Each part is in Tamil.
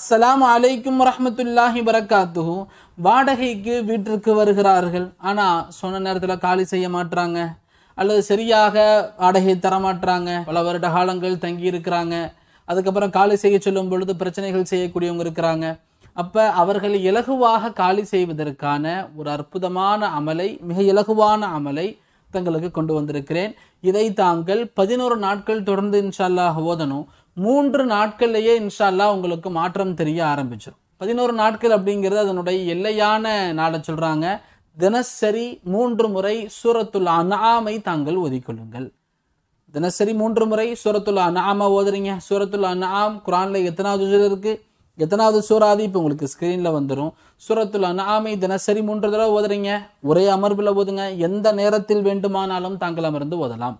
அஸ்லாம் அலைக்கும் ரஹமத்துல்லாஹி வரக்காத்துஹு வாடகைக்கு வீட்டிற்கு வருகிறார்கள் ஆனால் சொன்ன நேரத்தில் காலி செய்ய மாட்டாங்க அல்லது சரியாக வாடகை தரமாட்டுறாங்க பல வருட காலங்கள் தங்கி இருக்கிறாங்க அதுக்கப்புறம் காலி செய்ய சொல்லும் பொழுது பிரச்சனைகள் செய்யக்கூடியவங்க இருக்கிறாங்க அப்போ அவர்கள் இலகுவாக காலி செய்வதற்கான ஒரு அற்புதமான அமலை மிக இலகுவான அமலை தங்களுக்கு கொண்டு வந்திருக்கிறேன் இதை தாங்கள் பதினோரு நாட்கள் தொடர்ந்து இன்ஷால்லாக ஓதணும் மூன்று நாட்கள்லேயே இன்ஷால்லா உங்களுக்கு மாற்றம் தெரிய ஆரம்பிச்சிடும் பதினோரு நாட்கள் அப்படிங்கிறது அதனுடைய எல்லையான நாளை சொல்கிறாங்க தினசரி மூன்று முறை சூரத்துல் அனாமை தாங்கள் ஒதிக்கொள்ளுங்கள் தினசரி மூன்று முறை சூரத்துல் அனாம ஓதுறீங்க சூரத்துல் அனாம் குரானில் எத்தனாவது இருக்கு எத்தனாவது சூறாதி இப்போ உங்களுக்கு ஸ்க்ரீனில் வந்துடும் சூரத்துல் அனாமை தினசரி மூன்று தடவை ஓதுறீங்க ஒரே அமர்வில் ஓதுங்க எந்த நேரத்தில் வேண்டுமானாலும் தாங்கள் அமர்ந்து ஓதலாம்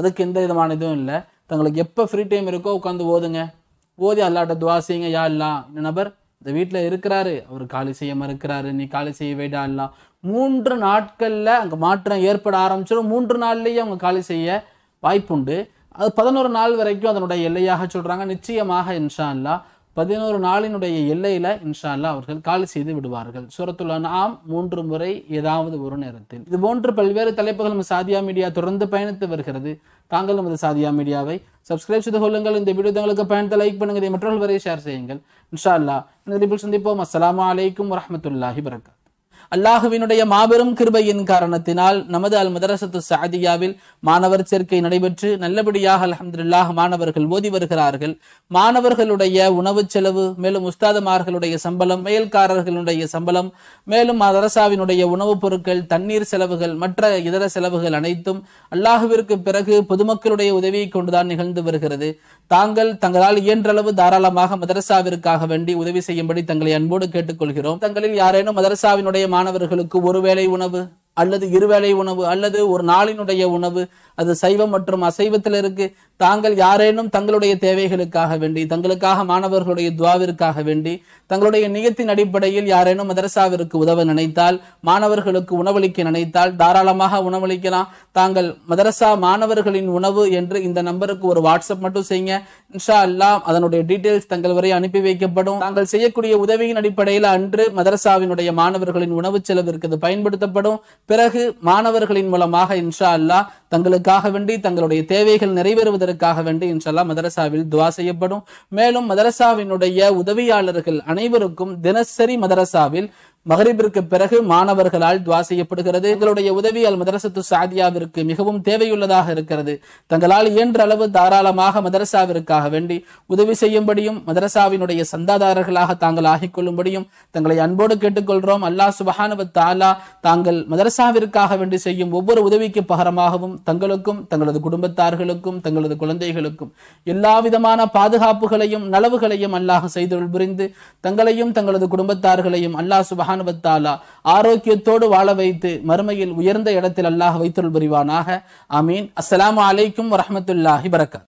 அதுக்கு எந்த விதமான இதுவும் இல்லை தங்களுக்கு எப்போ ஃப்ரீ டைம் இருக்கோ உட்காந்து ஓதுங்க ஓதி அல்லாட்ட துவா செய்யுங்க யா இல்லா இந்த நபர் இந்த வீட்டில் இருக்கிறாரு அவர் காலி செய்ய மறுக்கிறாரு நீ காலி செய்ய வேடா இல்லா மூன்று நாட்களில் அங்கே மாற்றம் ஏற்பட ஆரம்பிச்சிடும் மூன்று நாள்லேயே அவங்க காலி செய்ய வாய்ப்புண்டு அது பதினோரு நாள் வரைக்கும் அதனுடைய எல்லையாக சொல்கிறாங்க நிச்சயமாக இன்ஷா அல்லா பதினோரு நாளினுடைய எல்லையில் இன்ஷால்லா அவர்கள் காலி செய்து விடுவார்கள் சூரத்துள்ள நாம் மூன்று முறை ஏதாவது ஒரு நேரத்தில் இது போன்று பல்வேறு தலைப்புகள் நம்ம சாதியா மீடியா தொடர்ந்து பயணித்து வருகிறது தாங்கள் நமது சாதியா மீடியாவை சப்ஸ்கிரைப் செய்து கொள்ளுங்கள் இந்த வீடியோ தங்களுக்கு பயணத்தை லைக் பண்ணுங்கள் மற்றவர்கள் வரை ஷேர் செய்யுங்கள் இன்ஷா அல்லா இந்த சந்திப்போம் அஸ்லாம் வலைக்கம் வரமத்துல்லாஹி வரகா அல்லாஹுவினுடைய மாபெரும் கிருபையின் காரணத்தினால் நமது அல் மதரசத்து சாதியாவில் மாணவர் சேர்க்கை நடைபெற்று நல்லபடியாக அலமதுல்லாஹ் மாணவர்கள் ஓதி வருகிறார்கள் மாணவர்களுடைய உணவு செலவு மேலும் உஸ்தாதமார்களுடைய சம்பளம் மேல்காரர்களுடைய சம்பளம் மேலும் மதரசாவினுடைய உணவுப் பொருட்கள் தண்ணீர் செலவுகள் மற்ற இதர செலவுகள் அனைத்தும் அல்லாஹுவிற்கு பிறகு பொதுமக்களுடைய உதவியை கொண்டுதான் நிகழ்ந்து வருகிறது தாங்கள் தங்களால் இயன்றளவு தாராளமாக மதரசாவிற்காக வேண்டி உதவி செய்யும்படி தங்களை அன்போடு கேட்டுக்கொள்கிறோம் தங்களில் யாரேனும் மதரசாவினுடைய மாணவர்களுக்கு ஒரு வேளை உணவு அல்லது இருவேளை உணவு அல்லது ஒரு நாளினுடைய உணவு அது சைவம் மற்றும் அசைவத்தில் இருக்கு தாங்கள் யாரேனும் தங்களுடைய தேவைகளுக்காக வேண்டி தங்களுக்காக மாணவர்களுடைய துவாவிற்காக வேண்டி தங்களுடைய நியத்தின் அடிப்படையில் யாரேனும் மதரசாவிற்கு உதவ நினைத்தால் மாணவர்களுக்கு உணவளிக்க நினைத்தால் தாராளமாக உணவளிக்கலாம் தாங்கள் மதரசா மாணவர்களின் உணவு என்று இந்த நம்பருக்கு ஒரு வாட்ஸ்அப் மட்டும் செய்யுங்க இன்ஷா அல்லா அதனுடைய டீட்டெயில்ஸ் தங்கள் வரை அனுப்பி வைக்கப்படும் தாங்கள் செய்யக்கூடிய உதவியின் அடிப்படையில் அன்று மதரசாவினுடைய மாணவர்களின் உணவு செலவிற்கு இது பயன்படுத்தப்படும் பிறகு மாணவர்களின் மூலமாக இன்ஷா அல்லா தங்களுக்காக வேண்டி தங்களுடைய தேவைகள் நிறைவேறுவதற்காக வேண்டி இன்ஷல்லா மதரசாவில் துவா செய்யப்படும் மேலும் மதரசாவினுடைய உதவியாளர்கள் அனைவருக்கும் தினசரி மதரசாவில் மகரிபிற்கு பிறகு மாணவர்களால் துவா செய்யப்படுகிறது எங்களுடைய உதவி அல் மதரசத்து சாதியாவிற்கு மிகவும் தேவையுள்ளதாக இருக்கிறது தங்களால் இயன்ற அளவு தாராளமாக மதரசாவிற்காக வேண்டி உதவி செய்யும்படியும் மதரசாவினுடைய சந்தாதாரர்களாக தாங்கள் ஆகிக்கொள்ளும்படியும் தங்களை அன்போடு கேட்டுக்கொள்கிறோம் அல்லா சுபஹானுவ தாலா தாங்கள் மதரசாவிற்காக வேண்டி செய்யும் ஒவ்வொரு உதவிக்கு பகரமாகவும் தங்களுக்கும் தங்களது குடும்பத்தார்களுக்கும் தங்களது குழந்தைகளுக்கும் எல்லா விதமான பாதுகாப்புகளையும் நலவுகளையும் அல்லாஹ் செய்து புரிந்து தங்களையும் தங்களது குடும்பத்தார்களையும் அல்லாஹ் சுபஹான் சுபஹானுவத்தாலா ஆரோக்கியத்தோடு வாழ வைத்து மறுமையில் உயர்ந்த இடத்தில் அல்லாஹ் வைத்துள் புரிவானாக அமீன் அஸ்லாம் அலைக்கும் வரமத்துல்லாஹி வரகாத்